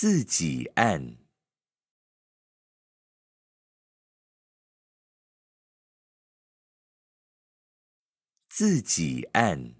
自己按，自己按。